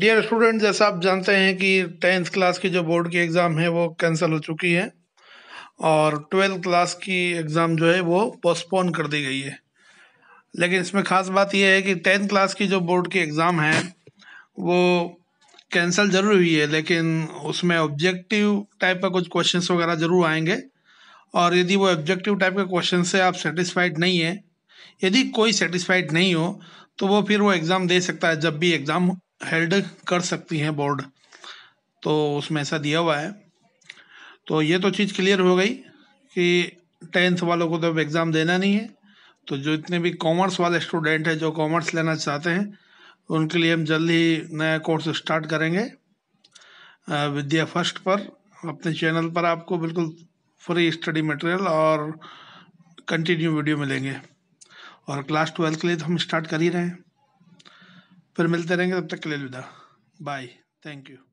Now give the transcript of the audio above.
dear student जैसा आप जानते हैं कि टेंथ क्लास की जो बोर्ड की एग्ज़ाम है वो कैंसिल हो चुकी है और ट्वेल्थ क्लास की एग्ज़ाम जो है वो पोस्टपोन कर दी गई है लेकिन इसमें ख़ास बात यह है कि टेंथ क्लास की जो बोर्ड की एग्ज़ाम है वो कैंसिल ज़रूर हुई है लेकिन उसमें ऑब्जेक्टिव टाइप का कुछ क्वेश्चन वगैरह ज़रूर आएंगे और यदि वो ऑब्जेक्टिव टाइप के क्वेश्चन से आप सेटिस्फाइड नहीं है यदि कोई सेटिस्फाइड नहीं हो तो वो फिर वो एग्ज़ाम दे सकता है जब भी एग्ज़ाम हेल्ड कर सकती हैं बोर्ड तो उसमें ऐसा दिया हुआ है तो ये तो चीज़ क्लियर हो गई कि टेंथ वालों को तो अब एग्ज़ाम देना नहीं है तो जो इतने भी कॉमर्स वाले स्टूडेंट हैं जो कॉमर्स लेना चाहते हैं उनके लिए हम जल्द ही नया कोर्स स्टार्ट करेंगे विद्या फर्स्ट पर अपने चैनल पर आपको बिल्कुल फ्री स्टडी मटेरियल और कंटिन्यू वीडियो मिलेंगे और क्लास ट्वेल्थ के लिए तो हम स्टार्ट कर ही रहे हैं फिर मिलते रहेंगे तब तक के लिए अलविदा बाय थैंक यू